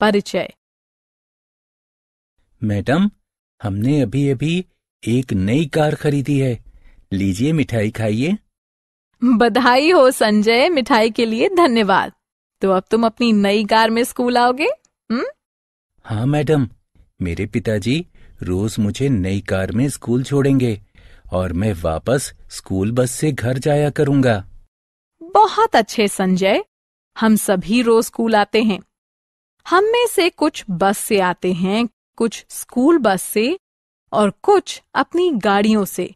परिचय मैडम हमने अभी अभी एक नई कार खरीदी है लीजिए मिठाई खाइए बधाई हो संजय मिठाई के लिए धन्यवाद तो अब तुम अपनी नई कार में स्कूल आओगे हुँ? हम्म? हाँ मैडम मेरे पिताजी रोज मुझे नई कार में स्कूल छोड़ेंगे और मैं वापस स्कूल बस से घर जाया करूंगा बहुत अच्छे संजय हम सभी रोज स्कूल आते हैं हम में से कुछ बस से आते हैं कुछ स्कूल बस से और कुछ अपनी गाड़ियों से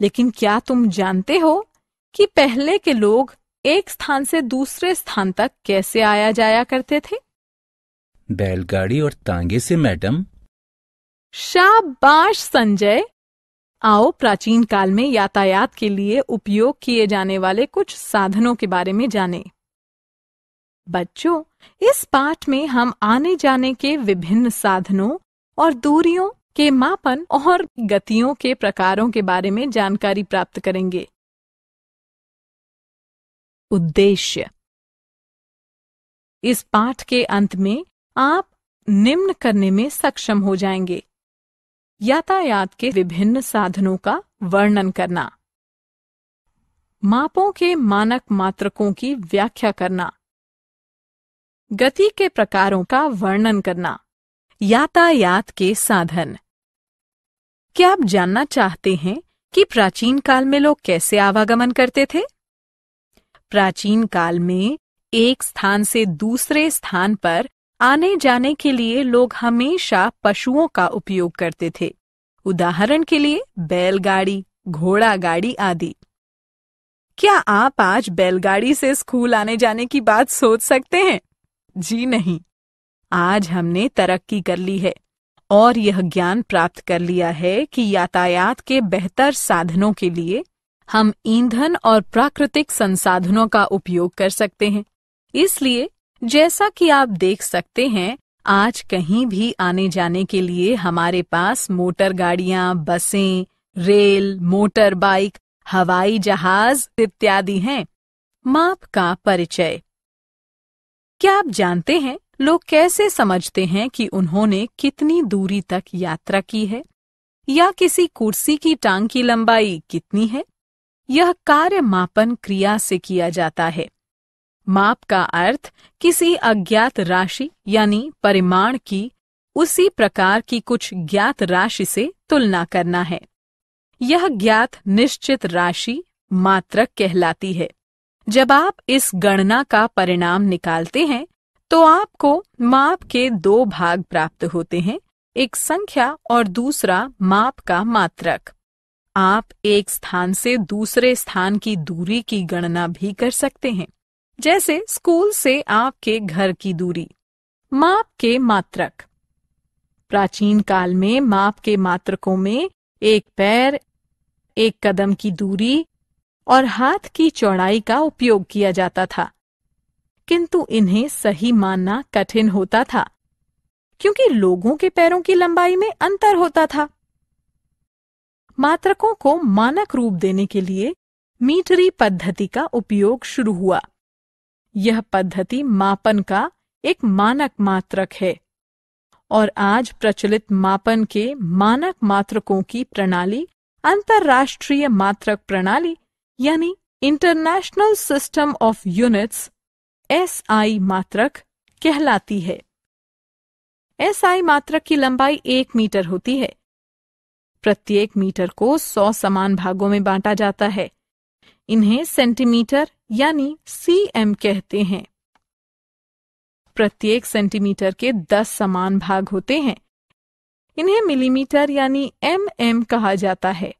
लेकिन क्या तुम जानते हो कि पहले के लोग एक स्थान से दूसरे स्थान तक कैसे आया जाया करते थे बैलगाड़ी और तांगे से मैडम शाबाश संजय आओ प्राचीन काल में यातायात के लिए उपयोग किए जाने वाले कुछ साधनों के बारे में जाने बच्चों इस पाठ में हम आने जाने के विभिन्न साधनों और दूरियों के मापन और गतियों के प्रकारों के बारे में जानकारी प्राप्त करेंगे उद्देश्य इस पाठ के अंत में आप निम्न करने में सक्षम हो जाएंगे यातायात के विभिन्न साधनों का वर्णन करना मापों के मानक मात्रकों की व्याख्या करना गति के प्रकारों का वर्णन करना यातायात के साधन क्या आप जानना चाहते हैं कि प्राचीन काल में लोग कैसे आवागमन करते थे प्राचीन काल में एक स्थान से दूसरे स्थान पर आने जाने के लिए लोग हमेशा पशुओं का उपयोग करते थे उदाहरण के लिए बैलगाड़ी घोड़ा गाड़ी आदि क्या आप आज बैलगाड़ी से स्कूल आने जाने की बात सोच सकते हैं जी नहीं आज हमने तरक्की कर ली है और यह ज्ञान प्राप्त कर लिया है कि यातायात के बेहतर साधनों के लिए हम ईंधन और प्राकृतिक संसाधनों का उपयोग कर सकते हैं इसलिए जैसा कि आप देख सकते हैं आज कहीं भी आने जाने के लिए हमारे पास मोटर गाड़ियां बसें रेल मोटर बाइक हवाई जहाज इत्यादि हैं माप का परिचय क्या आप जानते हैं लोग कैसे समझते हैं कि उन्होंने कितनी दूरी तक यात्रा की है या किसी कुर्सी की टांग की लंबाई कितनी है यह कार्य मापन क्रिया से किया जाता है माप का अर्थ किसी अज्ञात राशि यानी परिमाण की उसी प्रकार की कुछ ज्ञात राशि से तुलना करना है यह ज्ञात निश्चित राशि मात्रक कहलाती है जब आप इस गणना का परिणाम निकालते हैं तो आपको माप के दो भाग प्राप्त होते हैं एक संख्या और दूसरा माप का मात्रक आप एक स्थान से दूसरे स्थान की दूरी की गणना भी कर सकते हैं जैसे स्कूल से आपके घर की दूरी माप के मात्रक प्राचीन काल में माप के मात्रकों में एक पैर एक कदम की दूरी और हाथ की चौड़ाई का उपयोग किया जाता था किंतु इन्हें सही मानना कठिन होता था क्योंकि लोगों के पैरों की लंबाई में अंतर होता था मात्रकों को मानक रूप देने के लिए मीटरी पद्धति का उपयोग शुरू हुआ यह पद्धति मापन का एक मानक मात्रक है और आज प्रचलित मापन के मानक मात्रकों की प्रणाली अंतर्राष्ट्रीय मात्रक प्रणाली यानी international system of units I मात्रक कहलाती है आई मात्रक की लंबाई एक मीटर होती है प्रत्येक मीटर को सौ समान भागों में बांटा जाता है इन्हें सेंटीमीटर यानी एम कहते हैं प्रत्येक सेंटीमीटर के दस समान भाग होते हैं इन्हें मिलीमीटर यानी एम एम कहा जाता है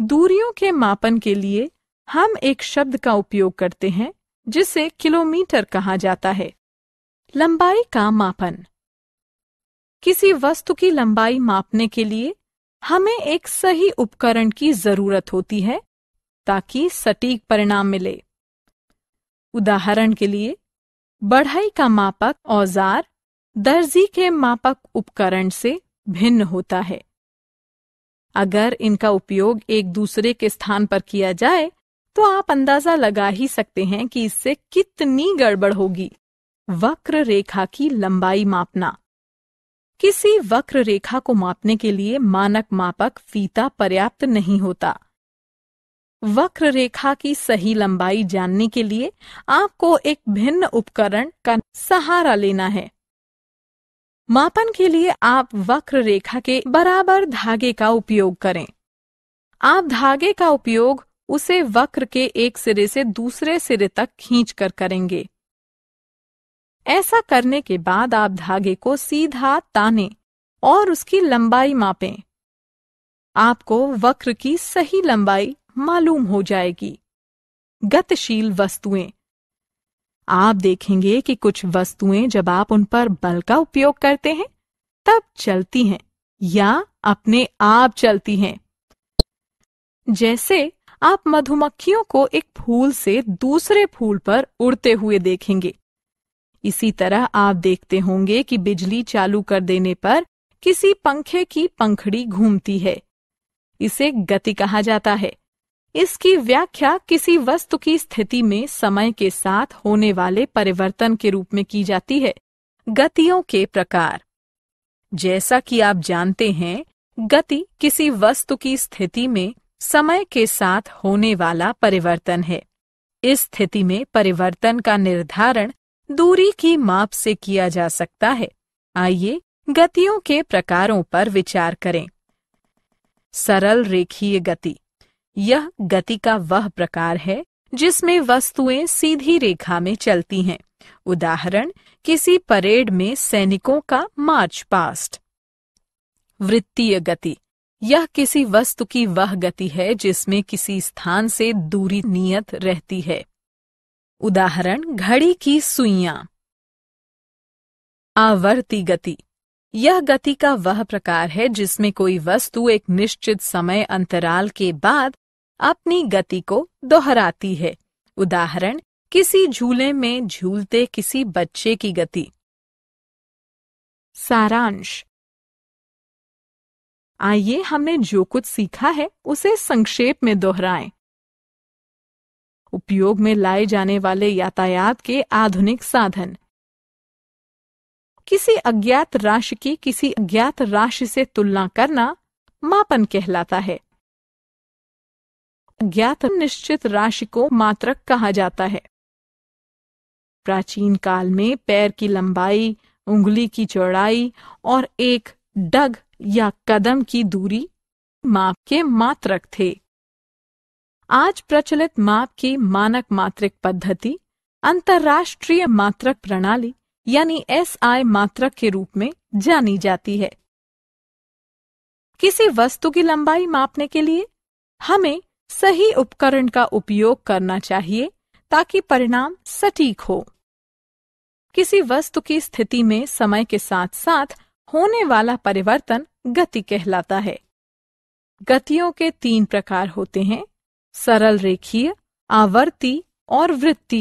दूरियों के मापन के लिए हम एक शब्द का उपयोग करते हैं जिसे किलोमीटर कहा जाता है लंबाई का मापन किसी वस्तु की लंबाई मापने के लिए हमें एक सही उपकरण की जरूरत होती है ताकि सटीक परिणाम मिले उदाहरण के लिए बढ़ई का मापक औजार दर्जी के मापक उपकरण से भिन्न होता है अगर इनका उपयोग एक दूसरे के स्थान पर किया जाए तो आप अंदाजा लगा ही सकते हैं कि इससे कितनी गड़बड़ होगी वक्र रेखा की लंबाई मापना किसी वक्र रेखा को मापने के लिए मानक मापक फीता पर्याप्त नहीं होता वक्र रेखा की सही लंबाई जानने के लिए आपको एक भिन्न उपकरण का सहारा लेना है मापन के लिए आप वक्र रेखा के बराबर धागे का उपयोग करें आप धागे का उपयोग उसे वक्र के एक सिरे से दूसरे सिरे तक खींच कर करेंगे ऐसा करने के बाद आप धागे को सीधा ताने और उसकी लंबाई मापें आपको वक्र की सही लंबाई मालूम हो जाएगी गतिशील वस्तुएं आप देखेंगे कि कुछ वस्तुएं जब आप उन पर बल का उपयोग करते हैं तब चलती हैं या अपने आप चलती हैं जैसे आप मधुमक्खियों को एक फूल से दूसरे फूल पर उड़ते हुए देखेंगे इसी तरह आप देखते होंगे कि बिजली चालू कर देने पर किसी पंखे की पंखड़ी घूमती है इसे गति कहा जाता है इसकी व्याख्या किसी वस्तु की स्थिति में समय के साथ होने वाले परिवर्तन के रूप में की जाती है गतियों के प्रकार जैसा कि आप जानते हैं गति किसी वस्तु की स्थिति में समय के साथ होने वाला परिवर्तन है इस स्थिति में परिवर्तन का निर्धारण दूरी की माप से किया जा सकता है आइए गतियों के प्रकारों पर विचार करें सरल रेखीय गति यह गति का वह प्रकार है जिसमें वस्तुएं सीधी रेखा में चलती हैं उदाहरण किसी परेड में सैनिकों का मार्च पास्ट वृत्तीय गति यह किसी वस्तु की वह गति है जिसमें किसी स्थान से दूरी नियत रहती है उदाहरण घड़ी की सुइयां आवर्ती गति यह गति का वह प्रकार है जिसमें कोई वस्तु एक निश्चित समय अंतराल के बाद अपनी गति को दोहराती है उदाहरण किसी झूले में झूलते किसी बच्चे की गति सारांश आइए हमने जो कुछ सीखा है उसे संक्षेप में दोहराएं। उपयोग में लाए जाने वाले यातायात के आधुनिक साधन किसी अज्ञात राशि की किसी अज्ञात राशि से तुलना करना मापन कहलाता है ज्ञात निश्चित राशि को मात्रक कहा जाता है प्राचीन काल में पैर की लंबाई उंगली की चौड़ाई और एक डग या कदम की दूरी माप के मात्रक थे आज प्रचलित माप की मानक मात्रिक पद्धति अंतर्राष्ट्रीय मात्रक प्रणाली यानी एस आई मात्रक के रूप में जानी जाती है किसी वस्तु की लंबाई मापने के लिए हमें सही उपकरण का उपयोग करना चाहिए ताकि परिणाम सटीक हो किसी वस्तु की स्थिति में समय के साथ साथ होने वाला परिवर्तन गति कहलाता है गतियों के तीन प्रकार होते हैं सरल रेखीय आवर्ती और वृत्ति